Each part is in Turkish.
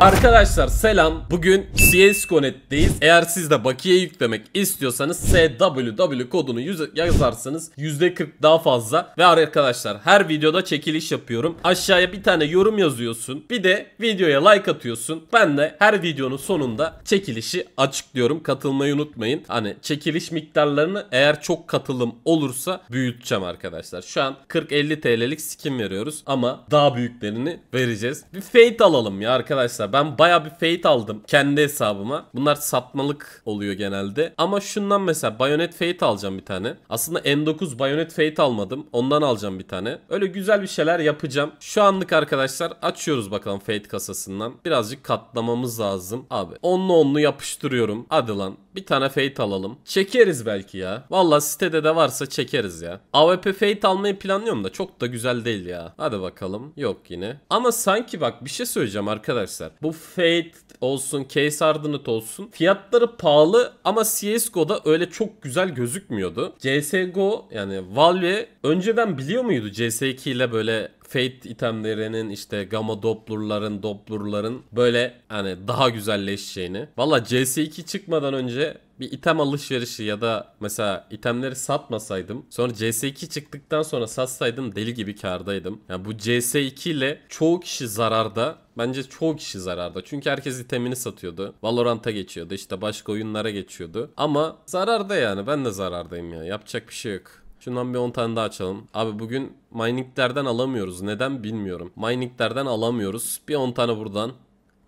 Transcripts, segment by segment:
Arkadaşlar selam. Bugün CSGO.net'teyiz. Eğer siz de bakiye yüklemek istiyorsanız SWW kodunu yazarsanız %40 daha fazla. Ve arkadaşlar her videoda çekiliş yapıyorum. Aşağıya bir tane yorum yazıyorsun. Bir de videoya like atıyorsun. Ben de her videonun sonunda çekilişi açıklıyorum. Katılmayı unutmayın. Hani çekiliş miktarlarını eğer çok katılım olursa büyüteceğim arkadaşlar. Şu an 40-50 TL'lik skin veriyoruz ama daha büyüklerini vereceğiz. Bir fate alalım ya arkadaşlar mesela. Ben baya bir Fate aldım kendi hesabıma. Bunlar satmalık oluyor genelde. Ama şundan mesela Bayonet Fate alacağım bir tane. Aslında M9 Bayonet Fate almadım. Ondan alacağım bir tane. Öyle güzel bir şeyler yapacağım. Şu anlık arkadaşlar açıyoruz bakalım Fate kasasından. Birazcık katlamamız lazım. Abi onlu onlu yapıştırıyorum. Hadi lan. Bir tane Fate alalım. Çekeriz belki ya. Valla sitede de varsa çekeriz ya. AWP Fate almayı planlıyorum da çok da güzel değil ya. Hadi bakalım. Yok yine. Ama sanki bak bir şey söyleyeceğim arkadaşlar. Bu Fate olsun, Case Ardent olsun. Fiyatları pahalı ama CSGO'da öyle çok güzel gözükmüyordu. CSGO yani Valve önceden biliyor muydu CS2 ile böyle Fate itemlerinin işte Gamma Doppler'ların, Doppler'ların böyle hani daha güzelleşeceğini. Valla CS2 çıkmadan önce bir item alışverişi ya da mesela itemleri satmasaydım sonra CS2 çıktıktan sonra satsaydım deli gibi kardaydım. Yani bu CS2 ile çoğu kişi zararda. Bence çoğu kişi zararda. Çünkü herkes itemini satıyordu. Valorant'a geçiyordu. işte başka oyunlara geçiyordu. Ama zararda yani. Ben de zarardayım ya. Yapacak bir şey yok. Şundan bir 10 tane daha açalım. Abi bugün mininglerden alamıyoruz. Neden bilmiyorum. Mininglerden alamıyoruz. Bir 10 tane buradan.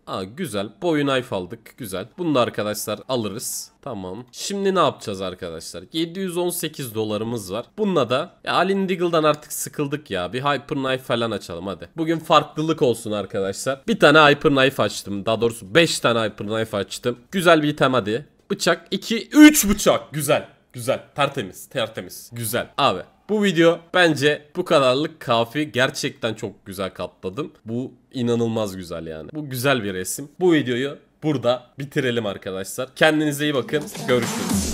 Aa güzel. Boyu knife aldık. Güzel. Bunu da arkadaşlar alırız. Tamam. Şimdi ne yapacağız arkadaşlar? 718 dolarımız var. Bununla da ya Alin Deagle'dan artık sıkıldık ya. Bir Hyper Knife falan açalım hadi. Bugün farklılık olsun arkadaşlar. Bir tane Hyper Knife açtım. Daha doğrusu 5 tane Hyper Knife açtım. Güzel bir item hadi. Bıçak 2 3 bıçak. Güzel. Güzel. Tertemiz. Tertemiz. Güzel. Abi bu video bence bu kadarlık kafi. Gerçekten çok güzel katladım. Bu inanılmaz güzel yani. Bu güzel bir resim. Bu videoyu burada bitirelim arkadaşlar. Kendinize iyi bakın. Görüşürüz.